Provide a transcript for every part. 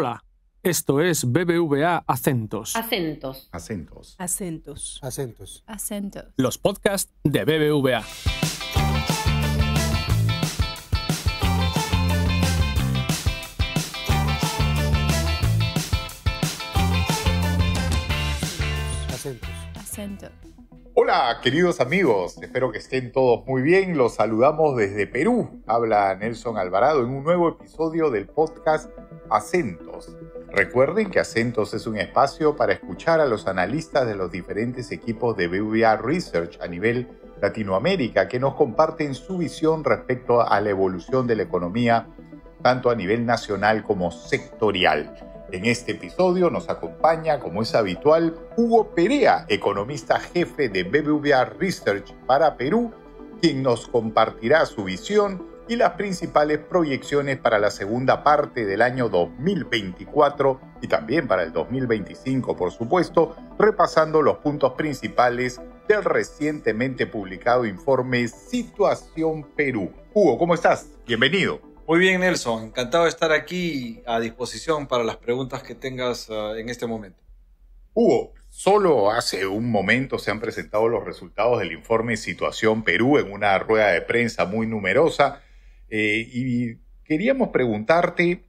Hola, esto es BBVA Acentos. Acentos. Acentos. Acentos. Acentos. Acentos. Los podcasts de BBVA. Acentos. Acentos. Hola, queridos amigos, espero que estén todos muy bien. Los saludamos desde Perú. Habla Nelson Alvarado en un nuevo episodio del podcast Acentos. Recuerden que Acentos es un espacio para escuchar a los analistas de los diferentes equipos de BVA Research a nivel Latinoamérica que nos comparten su visión respecto a la evolución de la economía, tanto a nivel nacional como sectorial. En este episodio nos acompaña, como es habitual, Hugo Perea, economista jefe de BBVA Research para Perú, quien nos compartirá su visión y las principales proyecciones para la segunda parte del año 2024 y también para el 2025, por supuesto, repasando los puntos principales del recientemente publicado informe Situación Perú. Hugo, ¿cómo estás? Bienvenido. Muy bien, Nelson. Encantado de estar aquí a disposición para las preguntas que tengas ah, en este momento. Hugo, solo hace un momento se han presentado los resultados del informe Situación Perú en una rueda de prensa muy numerosa. Eh, y queríamos preguntarte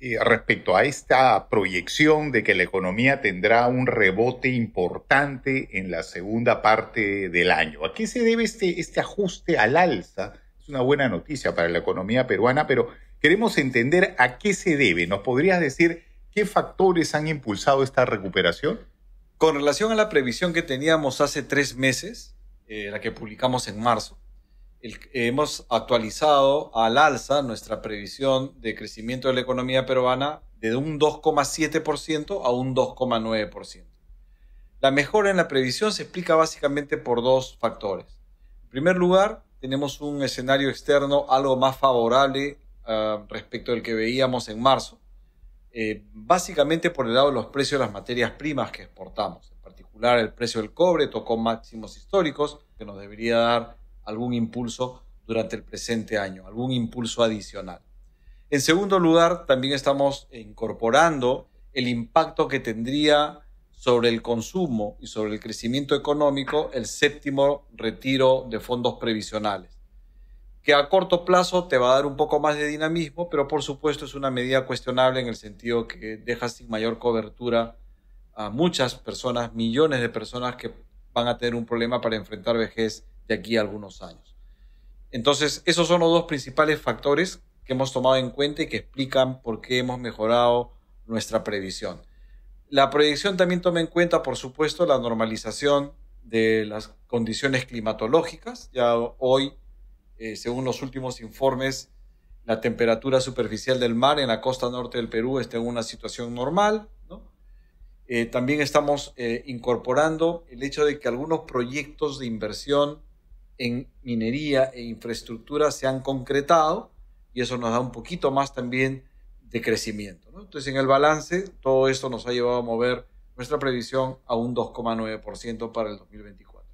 eh, respecto a esta proyección de que la economía tendrá un rebote importante en la segunda parte del año. ¿A qué se debe este, este ajuste al alza es una buena noticia para la economía peruana, pero queremos entender a qué se debe. ¿Nos podrías decir qué factores han impulsado esta recuperación? Con relación a la previsión que teníamos hace tres meses, eh, la que publicamos en marzo, hemos actualizado al alza nuestra previsión de crecimiento de la economía peruana de un 2,7% a un 2,9%. La mejora en la previsión se explica básicamente por dos factores. En primer lugar, tenemos un escenario externo algo más favorable ah, respecto al que veíamos en marzo, eh, básicamente por el lado de los precios de las materias primas que exportamos. En particular, el precio del cobre tocó máximos históricos que nos debería dar algún impulso durante el presente año, algún impulso adicional. En segundo lugar, también estamos incorporando el impacto que tendría sobre el consumo y sobre el crecimiento económico el séptimo retiro de fondos previsionales, que a corto plazo te va a dar un poco más de dinamismo, pero por supuesto es una medida cuestionable en el sentido que deja sin mayor cobertura a muchas personas, millones de personas que van a tener un problema para enfrentar vejez de aquí a algunos años. Entonces, esos son los dos principales factores que hemos tomado en cuenta y que explican por qué hemos mejorado nuestra previsión. La proyección también toma en cuenta, por supuesto, la normalización de las condiciones climatológicas. Ya hoy, eh, según los últimos informes, la temperatura superficial del mar en la costa norte del Perú está en una situación normal. Eh, también estamos eh, incorporando el hecho de que algunos proyectos de inversión en minería e infraestructura se han concretado y eso nos da un poquito más también de crecimiento. Entonces, en el balance, todo esto nos ha llevado a mover nuestra previsión a un 2,9% para el 2024.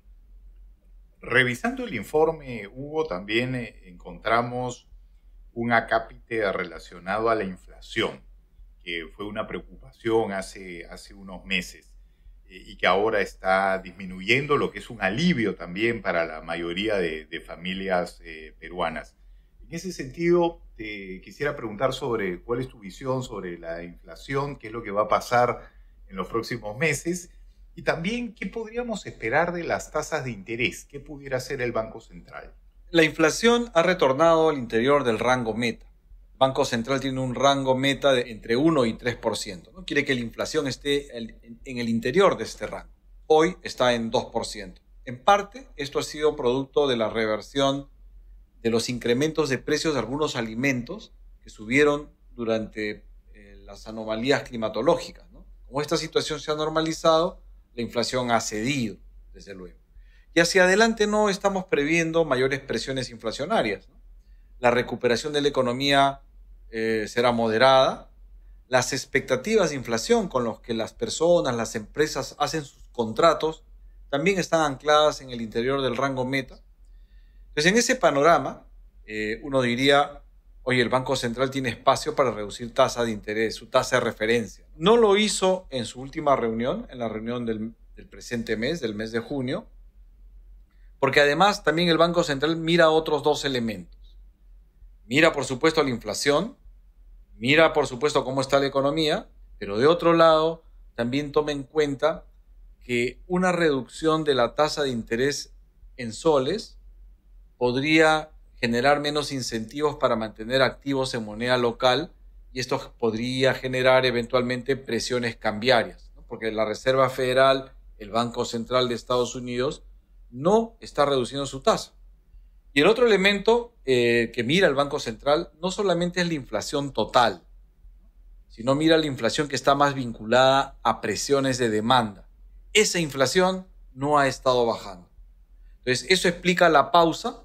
Revisando el informe, Hugo, también eh, encontramos un acápite relacionado a la inflación, que fue una preocupación hace, hace unos meses eh, y que ahora está disminuyendo, lo que es un alivio también para la mayoría de, familias eh, peruanas. En ese sentido, te este, quisiera preguntar sobre cuál es tu visión sobre la inflación, qué es lo que va a pasar en los próximos meses y también qué podríamos esperar de las tasas de interés, qué pudiera hacer el Banco Central. La inflación ha retornado al interior del rango meta. El Banco Central tiene un rango meta de entre 1 y 3%. No quiere que la inflación esté en el interior de este rango. Hoy está en 2%. En parte, esto ha sido producto de la reversión de los incrementos de precios de algunos alimentos que subieron durante eh, las anomalías climatológicas. Como esta situación se ha normalizado, la inflación ha cedido, desde luego. Y hacia adelante no estamos previendo mayores presiones inflacionarias. La recuperación de la economía eh, será moderada. Las expectativas de inflación con las que las personas, las empresas hacen sus contratos, también están ancladas en el interior del rango meta entonces pues en ese panorama, eh, uno diría, oye, el Banco Central tiene espacio para reducir tasa de interés, su tasa de referencia. No lo hizo en su última reunión, en la reunión del, del presente mes, del mes de junio, porque además también el Banco Central mira otros dos elementos. Mira, por supuesto, la inflación, mira, por supuesto, cómo está la economía, pero de otro lado, también toma en cuenta que una reducción de la tasa de interés en soles podría generar menos incentivos para mantener activos en moneda local y esto podría generar eventualmente presiones cambiarias, porque la Reserva Federal, el Banco Central de Estados Unidos, no está reduciendo su tasa. Y el otro elemento eh, que mira el Banco Central no solamente es la inflación total, sino mira la inflación que está más vinculada a presiones de demanda. Esa inflación no ha estado bajando. Entonces, eso explica la pausa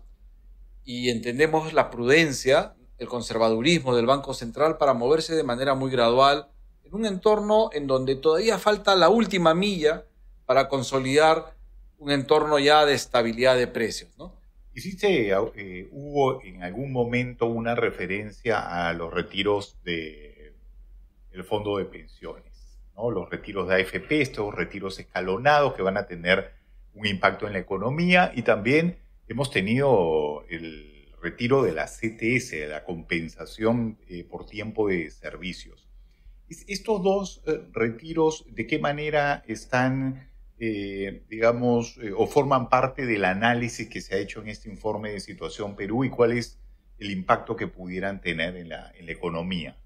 y entendemos la prudencia, el conservadurismo del Banco Central para moverse de manera muy gradual en un entorno en donde todavía falta la última milla para consolidar un entorno ya de estabilidad de precios. ¿no? ¿Hiciste, eh, hubo en algún momento una referencia a los retiros del de fondo de pensiones? ¿no? Los retiros de AFP, estos retiros escalonados que van a tener un impacto en la economía y también hemos tenido el retiro de la CTS, la compensación eh, por tiempo de servicios. Estos dos eh, retiros, ¿de qué manera están, eh, digamos, o forman parte del análisis que se ha hecho en este informe de situación Perú y cuál es el impacto que pudieran tener en la, economía?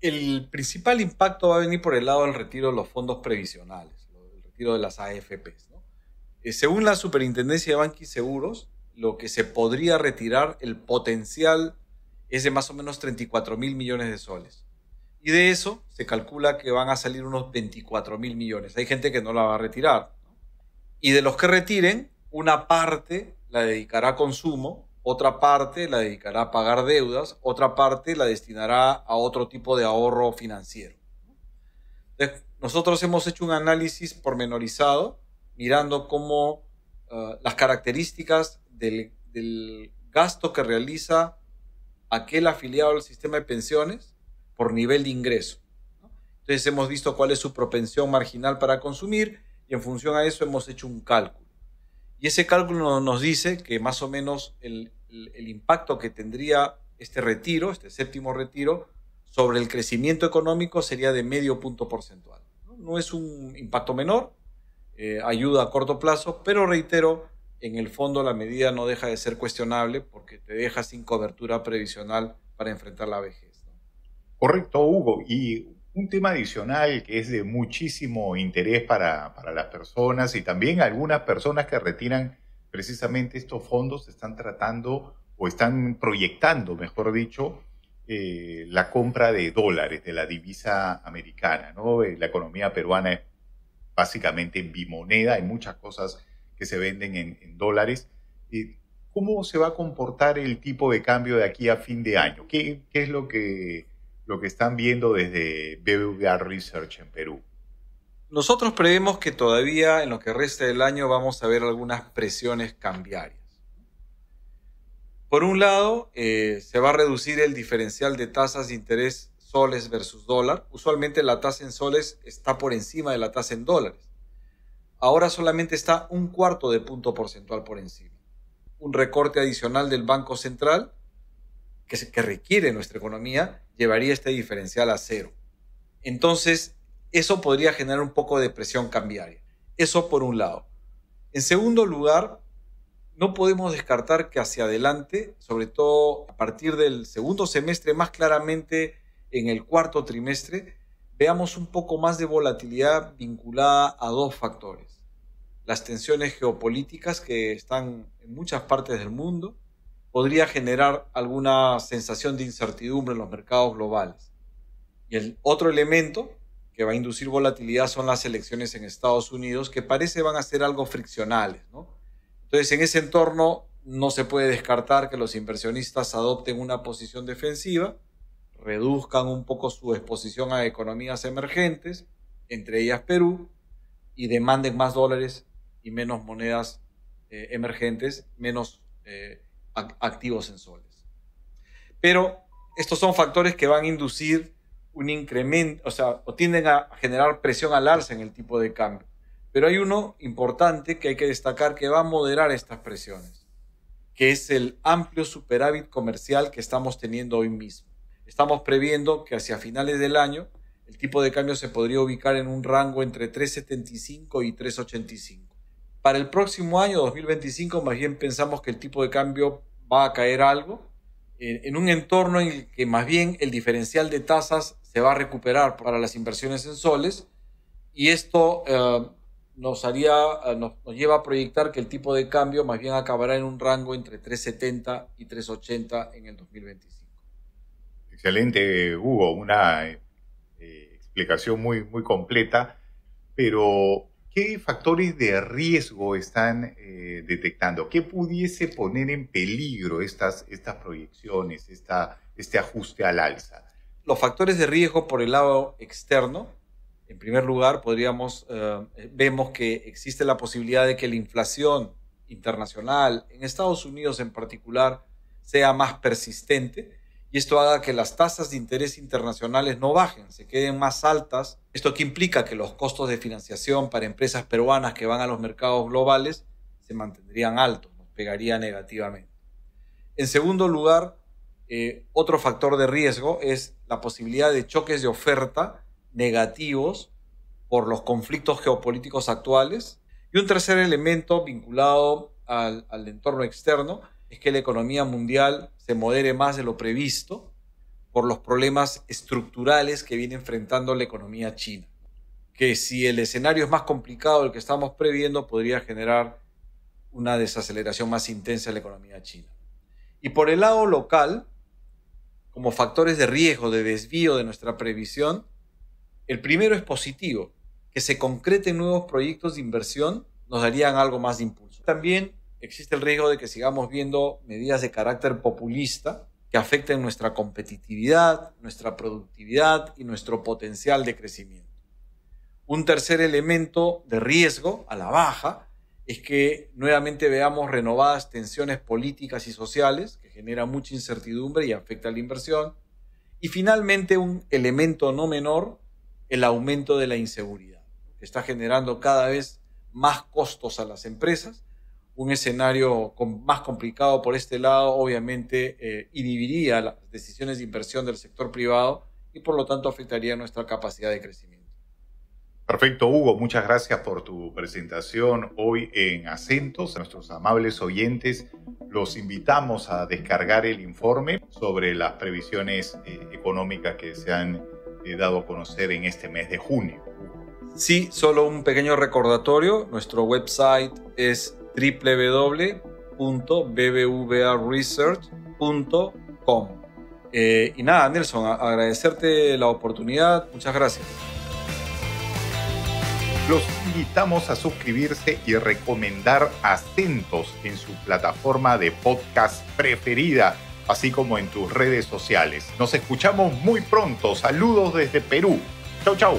El principal impacto va a venir por el lado del retiro de los fondos previsionales, el retiro de las AFPs. Eh, según la Superintendencia de banque y Seguros, lo que se podría retirar, el potencial es de más o menos 34 mil millones de soles. Y de eso se calcula que van a salir unos 24 mil millones. Hay gente que no la va a retirar. Y de los que retiren, una parte la dedicará a consumo, otra parte la dedicará a pagar deudas, otra parte la destinará a otro tipo de ahorro financiero. nosotros hemos hecho un análisis pormenorizado mirando cómo eh, las características del, gasto que realiza aquel afiliado al sistema de pensiones por nivel de ingreso. Entonces hemos visto cuál es su propensión marginal para consumir y en función a eso hemos hecho un cálculo. Y ese cálculo nos dice que más o menos el, impacto que tendría este retiro, este séptimo retiro, sobre el crecimiento económico sería de medio punto porcentual. No, no es un impacto menor, eh, ayuda a corto plazo, pero reitero, en el fondo la medida no deja de ser cuestionable porque te deja sin cobertura previsional para enfrentar la vejez. Correcto, Hugo. Y un tema adicional que es de muchísimo interés para, las personas y también algunas personas que retiran precisamente estos fondos están tratando o están proyectando, mejor dicho, eh, la compra de dólares de la divisa americana. ¿no? Eh, la economía peruana es básicamente en bimoneda, hay muchas cosas que se venden en, dólares. ¿Cómo se va a comportar el tipo de cambio de aquí a fin de año? ¿Qué, es lo que, lo que están viendo desde BBVA Research en Perú? Nosotros prevemos que todavía en lo que resta del año vamos a ver algunas presiones cambiarias. Por un lado, eh, se va a reducir el diferencial de tasas de interés soles versus dólar. Usualmente la tasa en soles está por encima de la tasa en dólares. Ahora solamente está un cuarto de punto porcentual por encima. Un recorte adicional del Banco Central que, que requiere nuestra economía llevaría este diferencial a cero. Entonces, eso podría generar un poco de presión cambiaria. Eso por un lado. En segundo lugar, no podemos descartar que hacia adelante, sobre todo a partir del segundo semestre, más claramente en el cuarto trimestre, veamos un poco más de volatilidad vinculada a dos factores. Las tensiones geopolíticas que están en muchas partes del mundo podría generar alguna sensación de incertidumbre en los mercados globales. Y el otro elemento que va a inducir volatilidad son las elecciones en Estados Unidos, que parece van a ser algo friccionales. Entonces, en ese entorno no se puede descartar que los inversionistas adopten una posición defensiva reduzcan un poco su exposición a economías emergentes, entre ellas Perú, y demanden más dólares y menos monedas eh, emergentes, menos eh, activos en soles. Pero estos son factores que van a inducir un incremento, o sea, o tienden a generar presión al alza en el tipo de cambio. Pero hay uno importante que hay que destacar que va a moderar estas presiones, que es el amplio superávit comercial que estamos teniendo hoy mismo. Estamos previendo que hacia finales del año el tipo de cambio se podría ubicar en un rango entre 3,75 y 3,85. Para el próximo año, 2025, más bien pensamos que el tipo de cambio va a caer algo, eh, en un entorno en el que más bien el diferencial de tasas se va a recuperar para las inversiones en soles y esto eh, nos, haría, eh, nos, lleva a proyectar que el tipo de cambio más bien acabará en un rango entre 3,70 y 3,80 en el 2025. Excelente, Hugo, una eh, explicación muy, muy completa, pero ¿qué factores de riesgo están eh, detectando? ¿Qué pudiese poner en peligro estas, estas proyecciones, esta, este ajuste al alza? Los factores de riesgo por el lado externo, en primer lugar, podríamos, eh, vemos que existe la posibilidad de que la inflación internacional, en Estados Unidos en particular, sea más persistente y esto haga que las tasas de interés internacionales no bajen, se queden más altas. Esto que implica que los costos de financiación para empresas peruanas que van a los mercados globales se mantendrían altos, nos pegaría negativamente. En segundo lugar, eh, otro factor de riesgo es la posibilidad de choques de oferta negativos por los conflictos geopolíticos actuales. Y un tercer elemento vinculado al, al entorno externo es que la economía mundial se modere más de lo previsto por los problemas estructurales que viene enfrentando la economía china. Que si el escenario es más complicado del que estamos previendo, podría generar una desaceleración más intensa de la economía china. Y por el lado local, como factores de riesgo, de desvío de nuestra previsión, el primero es positivo, que se concreten nuevos proyectos de inversión nos darían algo más de impulso. También existe el riesgo de que sigamos viendo medidas de carácter populista que afecten nuestra competitividad, nuestra productividad y nuestro potencial de crecimiento. Un tercer elemento de riesgo a la baja es que nuevamente veamos renovadas tensiones políticas y sociales que generan mucha incertidumbre y afecta la inversión. Y finalmente un elemento no menor, el aumento de la inseguridad, que está generando cada vez más costos a las empresas un escenario con, más complicado por este lado, obviamente eh, inhibiría las decisiones de inversión del sector privado y por lo tanto afectaría nuestra capacidad de crecimiento. Perfecto, Hugo. Muchas gracias por tu presentación hoy en Acentos. A nuestros amables oyentes los invitamos a descargar el informe sobre las previsiones eh, económicas que se han eh, dado a conocer en este mes de junio. Sí, solo un pequeño recordatorio. Nuestro website es www.bbvaresearch.com. Eh, y nada, Nelson, agradecerte la oportunidad. Muchas gracias. Los invitamos a suscribirse y recomendar acentos en su plataforma de podcast preferida, así como en tus redes sociales. Nos escuchamos muy pronto. Saludos desde Perú. Chau, chau.